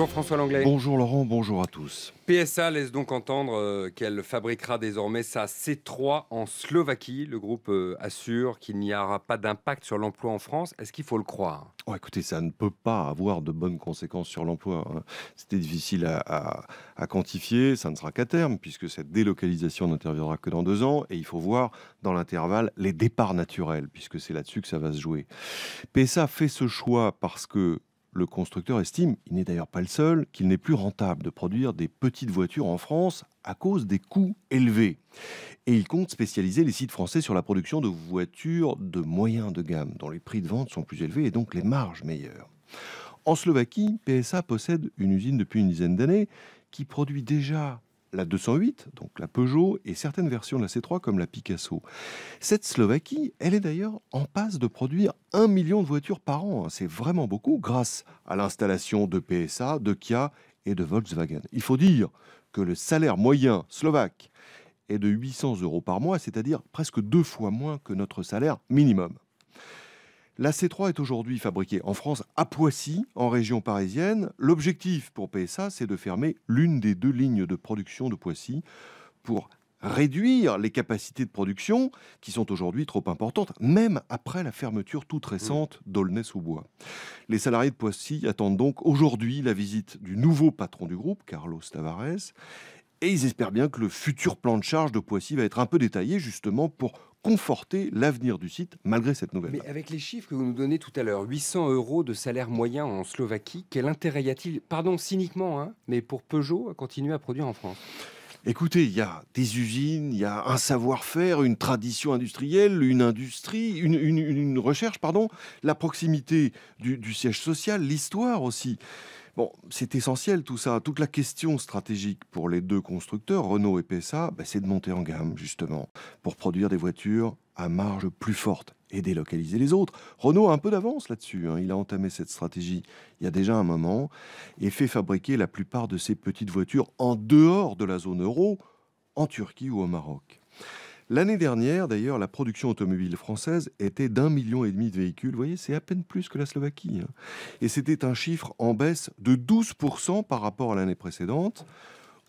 Bonjour François Langlais. Bonjour Laurent, bonjour à tous. PSA laisse donc entendre euh, qu'elle fabriquera désormais sa C3 en Slovaquie. Le groupe euh, assure qu'il n'y aura pas d'impact sur l'emploi en France. Est-ce qu'il faut le croire oh, Écoutez, ça ne peut pas avoir de bonnes conséquences sur l'emploi. Hein. C'était difficile à, à, quantifier. Ça ne sera qu'à terme, puisque cette délocalisation n'interviendra que dans deux ans. Et il faut voir dans l'intervalle les départs naturels, puisque c'est là-dessus que ça va se jouer. PSA fait ce choix parce que le constructeur estime, il n'est d'ailleurs pas le seul, qu'il n'est plus rentable de produire des petites voitures en France à cause des coûts élevés. Et il compte spécialiser les sites français sur la production de voitures de moyen de gamme, dont les prix de vente sont plus élevés et donc les marges meilleures. En Slovaquie, PSA possède une usine depuis une dizaine d'années qui produit déjà la 208, donc la Peugeot, et certaines versions de la C3 comme la Picasso. Cette Slovaquie, elle est d'ailleurs en passe de produire 1 million de voitures par an. Hein. C'est vraiment beaucoup grâce à l'installation de PSA, de Kia et de Volkswagen. Il faut dire que le salaire moyen slovaque est de 800 euros par mois, c'est-à-dire presque deux fois moins que notre salaire minimum. La C3 est aujourd'hui fabriquée en France, à Poissy, en région parisienne. L'objectif pour PSA, c'est de fermer l'une des deux lignes de production de Poissy pour réduire les capacités de production qui sont aujourd'hui trop importantes, même après la fermeture toute mmh. récente d'Aulnay-sous-Bois. Les salariés de Poissy attendent donc aujourd'hui la visite du nouveau patron du groupe, Carlos Tavares, et ils espèrent bien que le futur plan de charge de Poissy va être un peu détaillé justement pour conforter l'avenir du site malgré cette nouvelle. Mais avec les chiffres que vous nous donnez tout à l'heure, 800 euros de salaire moyen en Slovaquie, quel intérêt y a-t-il, pardon cyniquement, hein, mais pour Peugeot à continuer à produire en France Écoutez, il y a des usines, il y a un savoir-faire, une tradition industrielle, une industrie, une, recherche, pardon, la proximité du siège social, l'histoire aussi c'est essentiel tout ça. Toute la question stratégique pour les deux constructeurs, Renault et PSA, bah, c'est de monter en gamme, justement, pour produire des voitures à marge plus forte et délocaliser les autres. Renault a un peu d'avance là-dessus. Hein. Il a entamé cette stratégie il y a déjà un moment et fait fabriquer la plupart de ses petites voitures en dehors de la zone euro, en Turquie ou au Maroc. L'année dernière, d'ailleurs, la production automobile française était d'un million et demi de véhicules. Vous voyez, c'est à peine plus que la Slovaquie. Hein. Et c'était un chiffre en baisse de 12% par rapport à l'année précédente.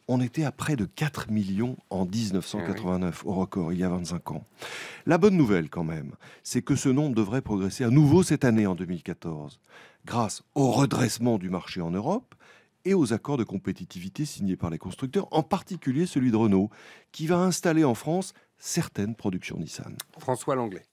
On était à près de 4 millions en 1989, ah au record, il y a 25 ans. La bonne nouvelle, quand même, c'est que ce nombre devrait progresser à nouveau cette année, en 2014, grâce au redressement du marché en Europe et aux accords de compétitivité signés par les constructeurs, en particulier celui de Renault, qui va installer en France certaines productions Nissan. François Langlais.